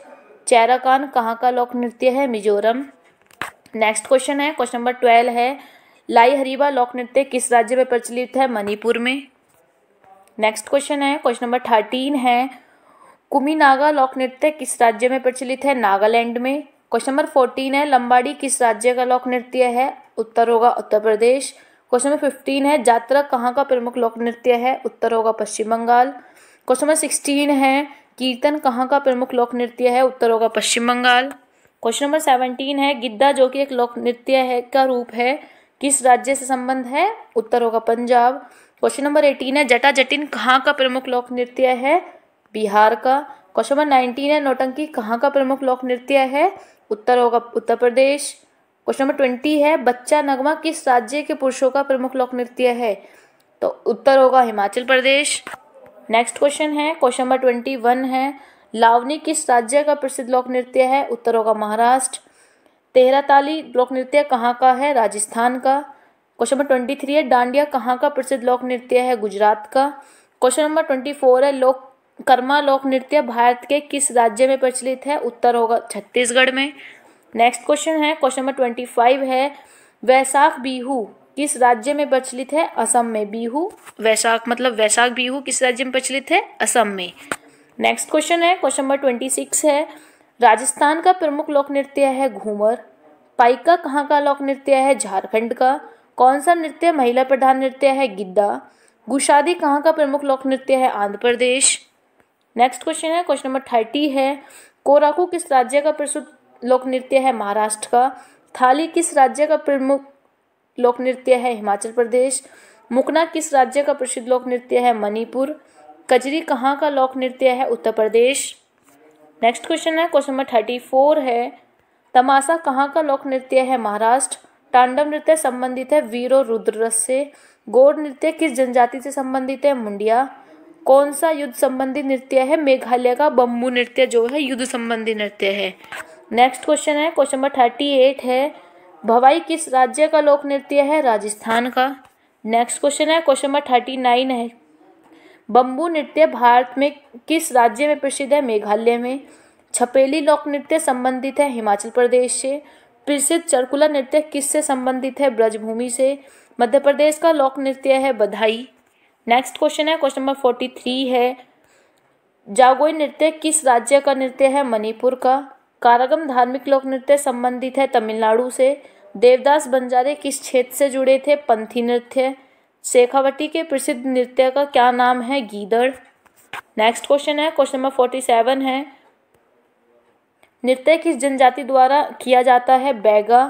चैराकान कहाँ का लोक नृत्य है मिजोरम नेक्स्ट क्वेश्चन है क्वेश्चन नंबर ट्वेल्व है लाई हरीबा लोक नृत्य किस राज्य में प्रचलित है मणिपुर में नेक्स्ट क्वेश्चन है क्वेश्चन नंबर थर्टीन है कुमी नागा लोक नृत्य किस राज्य में प्रचलित है नागालैंड में क्वेश्चन नंबर फोर्टीन है लंबाड़ी किस राज्य का लोक नृत्य है उत्तर होगा Uttar Pradesh question number fifteen है जात्रा कहाँ का प्रमुख लोक नृत्य है उत्तर होगा Paschim Bengal question number sixteen है कीर्तन कहाँ का प्रमुख लोक नृत्य है उत्तर होगा Paschim Bengal question number seventeen है गिद्दा जो कि एक लोक नृत्य है का रूप है किस राज्य से संबंध है उत्तर होगा पंजाब क्वेश्चन नंबर एटीन है जटा जटिन कहाँ का प्रमुख लोक नृत्य है बिहार का क्वेश्चन नंबर नाइनटीन है नोटंकी कहाँ का प्रमुख लोक नृत्य है उत्तर होगा Uttar Pradesh question number twenty है बच्चा नगमा किस राज्य के पुरुषों का प्रमुख लोक नृत्य है तो उत्तर होगा हिमाचल प्रदेश नेक्स्ट क्वेश्चन है क्वेश्चन नंबर ट्वेंटी वन है लावनी किस राज्य का प्रसिद्ध लोक नृत्य है उत्तर होगा महाराष्ट्र तेहरा ताली लोक नृत्य कहाँ का है राजस्थान का क्वेश्चन नंबर ट्वेंटी थ्री है डांडिया कहाँ का प्रसिद्ध लोक नृत्य है गुजरात का क्वेश्चन नंबर ट्वेंटी फोर है लोक कर्मा लोक नृत्य भारत के किस राज्य में प्रचलित है उत्तर होगा छत्तीसगढ़ में नेक्स्ट क्वेश्चन है क्वेश्चन नंबर ट्वेंटी फाइव है वैशाख बिहू किस राज्य में प्रचलित है असम में बिहू वैशाख मतलब वैशाख बिहू किस राज्य में प्रचलित है असम में नेक्स्ट क्वेश्चन है क्वेश्चन नंबर ट्वेंटी सिक्स है राजस्थान का प्रमुख लोक नृत्य है घूमर पाइका कहाँ का लोक नृत्य है झारखंड का कौन सा नृत्य महिला प्रधान नृत्य है गिद्दा गुशादी कहाँ का प्रमुख लोक नृत्य है आंध्र प्रदेश नेक्स्ट क्वेश्चन है क्वेश्चन नंबर थर्टी है कोराकू किस राज्य का प्रसिद्ध लोक नृत्य है महाराष्ट्र का थाली किस राज्य का प्रमुख लोक नृत्य है हिमाचल प्रदेश मुकना किस राज्य का प्रसिद्ध लोक नृत्य है मणिपुर कजरी कहाँ का लोक नृत्य है उत्तर प्रदेश नेक्स्ट क्वेश्चन है क्वेश्चन नंबर थर्टी फोर है तमाशा कहाँ का लोक नृत्य है महाराष्ट्र तांडव नृत्य संबंधित है वीरो रुद्र से गोड नृत्य किस जनजाति से संबंधित है मुंडिया कौन सा युद्ध संबंधी नृत्य है मेघालय का बम्बू नृत्य जो है युद्ध संबंधी नृत्य है नेक्स्ट क्वेश्चन है क्वेश्चन नंबर थर्टी एट है भवाई किस राज्य का लोक नृत्य है राजस्थान का नेक्स्ट क्वेश्चन है क्वेश्चन नंबर थर्टी नाइन है बम्बू नृत्य भारत में किस राज्य में प्रसिद्ध है मेघालय में छपेली लोक नृत्य संबंधित है हिमाचल प्रदेश से प्रसिद्ध चरकुला नृत्य किस से संबंधित है ब्रजभूमि से मध्य प्रदेश का लोक नृत्य है बधाई नेक्स्ट क्वेश्चन है क्वेश्चन नंबर फोर्टी थ्री है जागोई नृत्य किस राज्य का नृत्य है मणिपुर का कारागम धार्मिक लोक नृत्य संबंधित है तमिलनाडु से देवदास बंजारे किस क्षेत्र से जुड़े थे पंथी नृत्य शेखावटी के प्रसिद्ध नृत्य का क्या नाम है गीदड़ नेक्स्ट क्वेश्चन है क्वेश्चन नंबर फोर्टी सेवन है नृत्य किस जनजाति द्वारा किया जाता है बैगा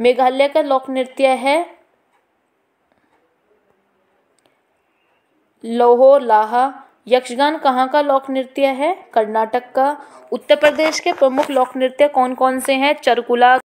मेघालय का लोक नृत्य है लोहो लाहा यक्षगान कहाँ का लोक नृत्य है कर्नाटक का उत्तर प्रदेश के प्रमुख लोक नृत्य कौन कौन से हैं चरकुला